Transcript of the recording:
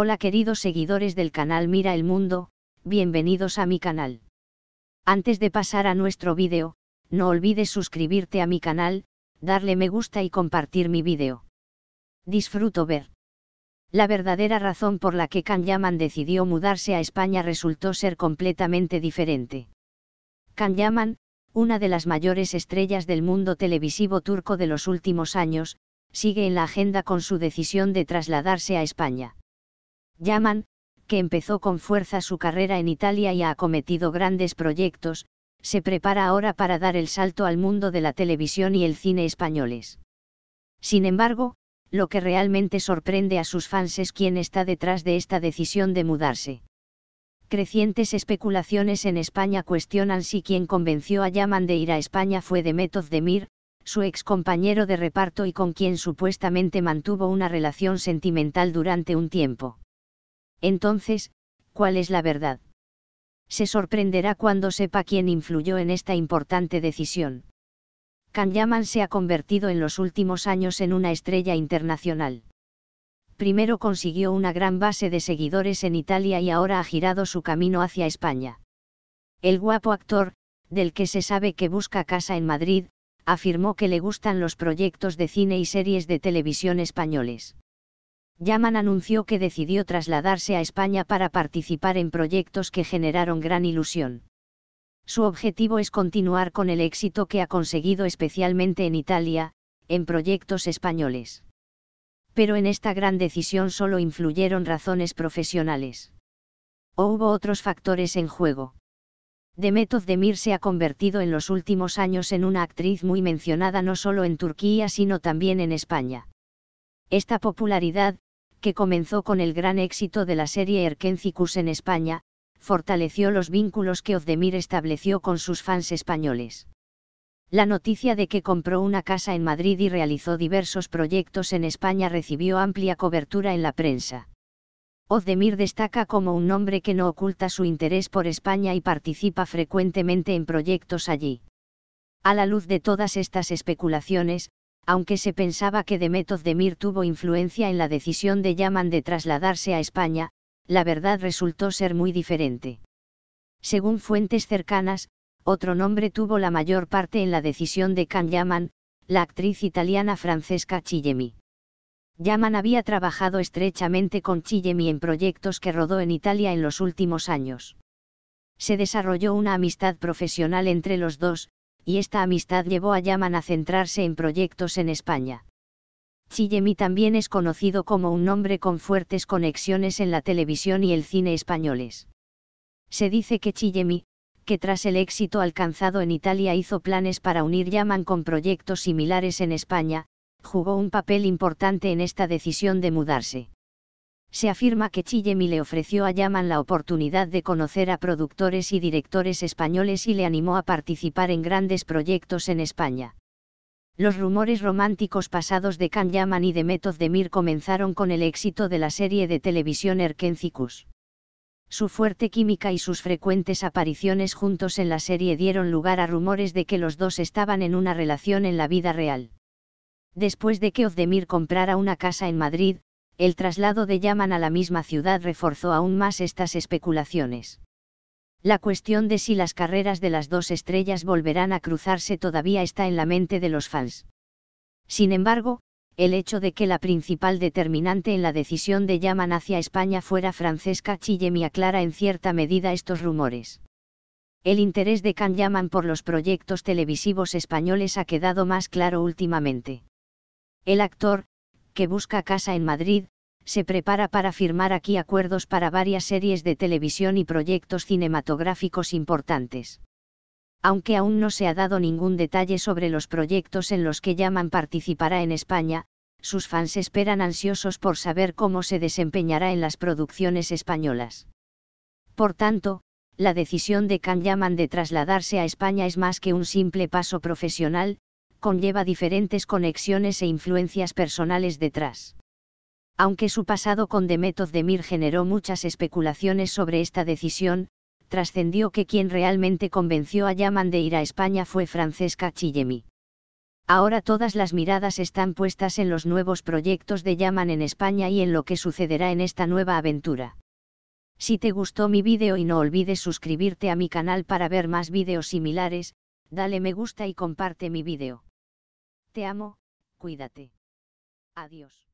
Hola queridos seguidores del canal Mira el Mundo, bienvenidos a mi canal. Antes de pasar a nuestro vídeo, no olvides suscribirte a mi canal, darle me gusta y compartir mi vídeo. Disfruto ver. La verdadera razón por la que Can Yaman decidió mudarse a España resultó ser completamente diferente. Can Yaman, una de las mayores estrellas del mundo televisivo turco de los últimos años, sigue en la agenda con su decisión de trasladarse a España. Yaman, que empezó con fuerza su carrera en Italia y ha acometido grandes proyectos, se prepara ahora para dar el salto al mundo de la televisión y el cine españoles. Sin embargo, lo que realmente sorprende a sus fans es quién está detrás de esta decisión de mudarse. Crecientes especulaciones en España cuestionan si quien convenció a Yaman de ir a España fue Demet Mir, su ex compañero de reparto y con quien supuestamente mantuvo una relación sentimental durante un tiempo. Entonces, ¿cuál es la verdad? Se sorprenderá cuando sepa quién influyó en esta importante decisión. Yaman se ha convertido en los últimos años en una estrella internacional. Primero consiguió una gran base de seguidores en Italia y ahora ha girado su camino hacia España. El guapo actor, del que se sabe que busca casa en Madrid, afirmó que le gustan los proyectos de cine y series de televisión españoles. Yaman anunció que decidió trasladarse a España para participar en proyectos que generaron gran ilusión. Su objetivo es continuar con el éxito que ha conseguido especialmente en Italia, en proyectos españoles. Pero en esta gran decisión solo influyeron razones profesionales. O hubo otros factores en juego. Demet Demir se ha convertido en los últimos años en una actriz muy mencionada no solo en Turquía sino también en España. Esta popularidad, que comenzó con el gran éxito de la serie Erkencicus en España, fortaleció los vínculos que Ozdemir estableció con sus fans españoles. La noticia de que compró una casa en Madrid y realizó diversos proyectos en España recibió amplia cobertura en la prensa. Ozdemir destaca como un hombre que no oculta su interés por España y participa frecuentemente en proyectos allí. A la luz de todas estas especulaciones, aunque se pensaba que de Demir tuvo influencia en la decisión de Yaman de trasladarse a España, la verdad resultó ser muy diferente. Según fuentes cercanas, otro nombre tuvo la mayor parte en la decisión de Can Yaman, la actriz italiana Francesca Chillemi. Yaman había trabajado estrechamente con Chillemi en proyectos que rodó en Italia en los últimos años. Se desarrolló una amistad profesional entre los dos, y esta amistad llevó a Yaman a centrarse en proyectos en España. Chillemi también es conocido como un hombre con fuertes conexiones en la televisión y el cine españoles. Se dice que Chillemi, que tras el éxito alcanzado en Italia hizo planes para unir Yaman con proyectos similares en España, jugó un papel importante en esta decisión de mudarse se afirma que Chillemi le ofreció a Yaman la oportunidad de conocer a productores y directores españoles y le animó a participar en grandes proyectos en España. Los rumores románticos pasados de Can Yaman y de Method Demir comenzaron con el éxito de la serie de televisión Erkencicus. Su fuerte química y sus frecuentes apariciones juntos en la serie dieron lugar a rumores de que los dos estaban en una relación en la vida real. Después de que Ozdemir comprara una casa en Madrid, el traslado de Yaman a la misma ciudad reforzó aún más estas especulaciones. La cuestión de si las carreras de las dos estrellas volverán a cruzarse todavía está en la mente de los fans. Sin embargo, el hecho de que la principal determinante en la decisión de Yaman hacia España fuera Francesca Chillemi aclara en cierta medida estos rumores. El interés de Can Yaman por los proyectos televisivos españoles ha quedado más claro últimamente. El actor, que busca casa en Madrid, se prepara para firmar aquí acuerdos para varias series de televisión y proyectos cinematográficos importantes. Aunque aún no se ha dado ningún detalle sobre los proyectos en los que Yaman participará en España, sus fans esperan ansiosos por saber cómo se desempeñará en las producciones españolas. Por tanto, la decisión de Can Yaman de trasladarse a España es más que un simple paso profesional, conlleva diferentes conexiones e influencias personales detrás. Aunque su pasado con de Demir generó muchas especulaciones sobre esta decisión, trascendió que quien realmente convenció a Yaman de ir a España fue Francesca Chillemi. Ahora todas las miradas están puestas en los nuevos proyectos de Yaman en España y en lo que sucederá en esta nueva aventura. Si te gustó mi vídeo y no olvides suscribirte a mi canal para ver más vídeos similares, dale me gusta y comparte mi vídeo. Te amo, cuídate. Adiós.